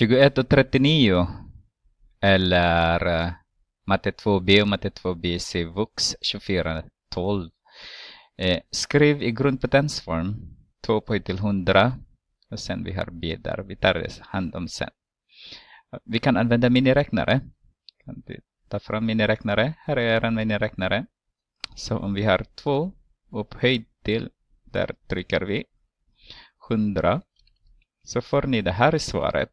21.39 eller eh, matte 2b och matte 2b vux 2412. Eh, skriv i grundpotensform 2 poäng till 100 och sen vi har b där. Vi tar det hand om sen. Vi kan använda miniräknare. Kan vi ta fram miniräknare. Här är en miniräknare. Så om vi har 2 upphöjd till, där trycker vi 100. Så får ni det här svaret.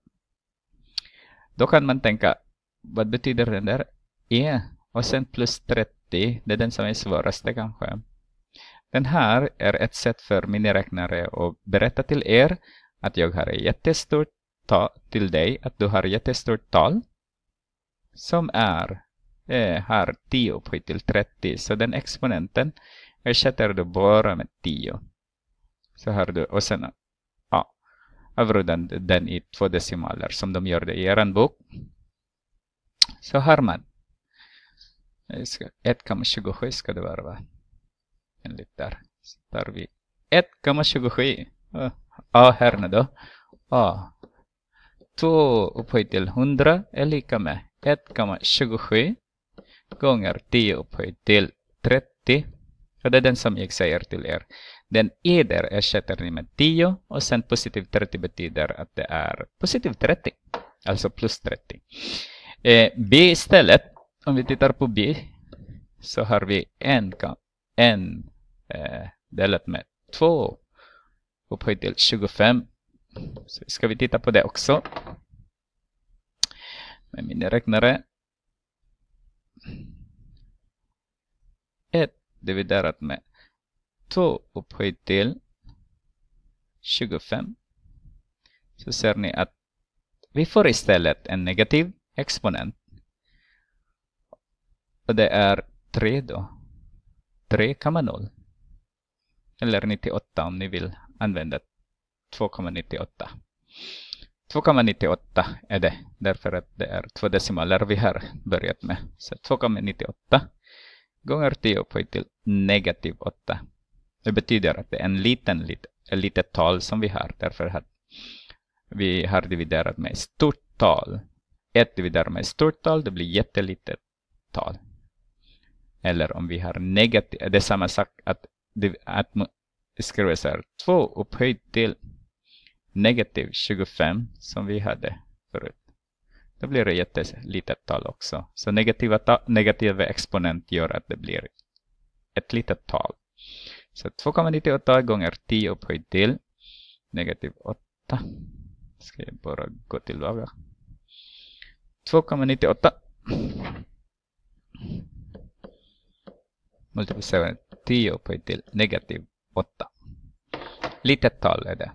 Då kan man tänka, vad betyder den där E? Och sen plus 30, det är den som är svåraste kanske. Den här är ett sätt för miniräknare att berätta till er att jag har ett jättestort tal till dig, att du har ett jättestort tal som är eh, här 10 upphöjt till 30. Så den exponenten ersätter du bara med 10. Så har du, och sen avrodande den i två decimaler som de gjorde i er bok. Så har man 1,27 ska det vara va? Enligt där. Så tar vi 1,27. Eh, A här nu då. A. 2 upphöjt till 100 är lika med 1,27 gånger 10 upphöjt till 30. Och det är den som jag säger till er. Den eder ersätter ni med 10 och sen positiv 30 betyder att det är positiv 30. Alltså plus 30. Eh, B istället, om vi tittar på B så har vi en, en eh, delat med 2 upphöjt till 25. Så ska vi titta på det också. Med min räknare. 1 dividerat med 2 upphöjt till 25 så ser ni att vi får istället en negativ exponent. Och det är 3 då. 3,0. Eller 98 om ni vill använda 2,98. 2,98 är det därför att det är två decimaler vi har börjat med. Så 2,98 gånger 10 upphöjt till negativ 8. Det betyder att det är en liten, lit, ett litet tal som vi har. Därför att vi har dividerat med ett stort tal. Ett dividerat med ett stort tal, det blir jättelitet tal. Eller om vi har negativ, det är samma sak att, att skriva så här, 2 upphöjt till negativ 25 som vi hade förut. Då blir det jättelitet tal också. Så negativa, ta, negativa exponent gör att det blir ett litet tal. Så 2,98 gånger 10 upphöjt till negativ 8. Ska jag bara gå tillbaka. 2,98 multiplicerat 10 upphöjt till negativ 8. Litet tal är det.